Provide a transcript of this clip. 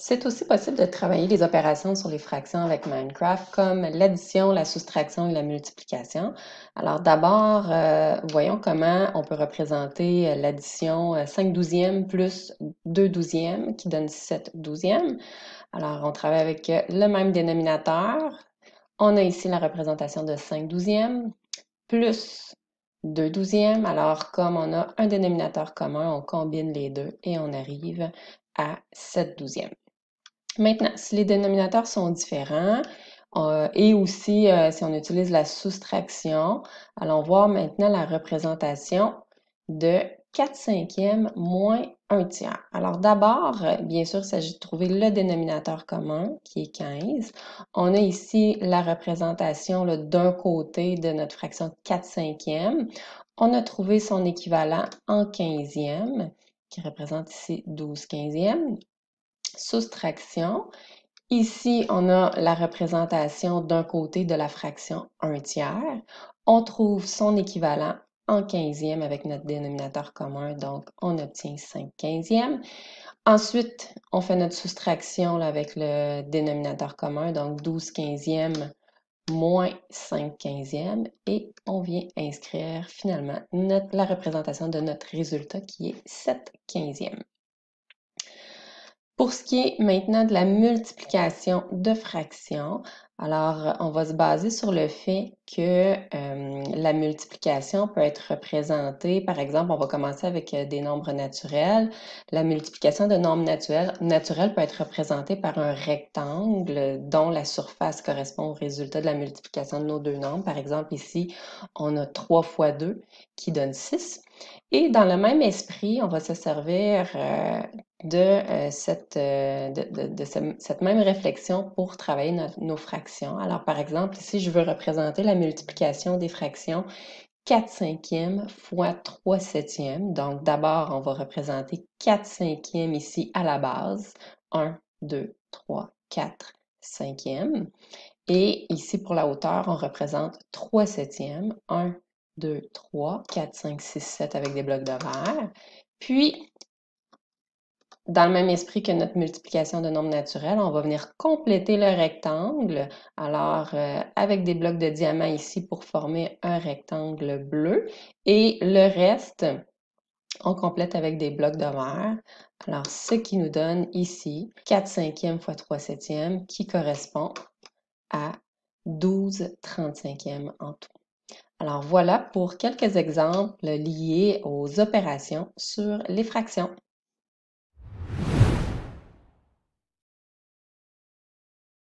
C'est aussi possible de travailler les opérations sur les fractions avec Minecraft, comme l'addition, la soustraction et la multiplication. Alors d'abord, euh, voyons comment on peut représenter euh, l'addition 5 euh, douzièmes plus 2 douzièmes qui donne 7 douzièmes. Alors on travaille avec le même dénominateur. On a ici la représentation de 5 douzièmes plus 2 douzièmes. Alors comme on a un dénominateur commun, on combine les deux et on arrive à 7 douzièmes. Maintenant, si les dénominateurs sont différents, euh, et aussi euh, si on utilise la soustraction, allons voir maintenant la représentation de 4 cinquièmes moins 1 tiers. Alors d'abord, euh, bien sûr, il s'agit de trouver le dénominateur commun qui est 15. On a ici la représentation d'un côté de notre fraction 4 cinquièmes. On a trouvé son équivalent en quinzièmes, qui représente ici 12 quinzièmes soustraction. Ici, on a la représentation d'un côté de la fraction 1 tiers. On trouve son équivalent en quinzième avec notre dénominateur commun, donc on obtient 5 quinzièmes. Ensuite, on fait notre soustraction avec le dénominateur commun, donc 12 quinzièmes moins 5 quinzièmes, et on vient inscrire finalement la représentation de notre résultat qui est 7 quinzièmes. Pour ce qui est maintenant de la multiplication de fractions, alors euh, on va se baser sur le fait que euh, la multiplication peut être représentée, par exemple, on va commencer avec euh, des nombres naturels. La multiplication de nombres naturels, peut être représentée par un rectangle dont la surface correspond au résultat de la multiplication de nos deux nombres. Par exemple, ici, on a 3 fois 2 qui donne 6. Et dans le même esprit, on va se servir de, euh, cette, euh, de, cette, même réflexion pour travailler nos fractions. Alors, par exemple, ici, je veux représenter la multiplication des fractions 4 cinquièmes fois 3 septièmes. Donc, d'abord, on va représenter 4 cinquièmes ici à la base. 1, 2, 3, 4 cinquièmes. Et ici, pour la hauteur, on représente 3 septièmes. 1, 2, 3, 4, 5, 6, 7 avec des blocs de verre, Puis, dans le même esprit que notre multiplication de nombres naturels, on va venir compléter le rectangle. Alors, euh, avec des blocs de diamants ici pour former un rectangle bleu. Et le reste, on complète avec des blocs de verre. Alors, ce qui nous donne ici 4 cinquièmes fois 3 septièmes qui correspond à 12 trente-cinquièmes en tout. Alors voilà pour quelques exemples liés aux opérations sur les fractions.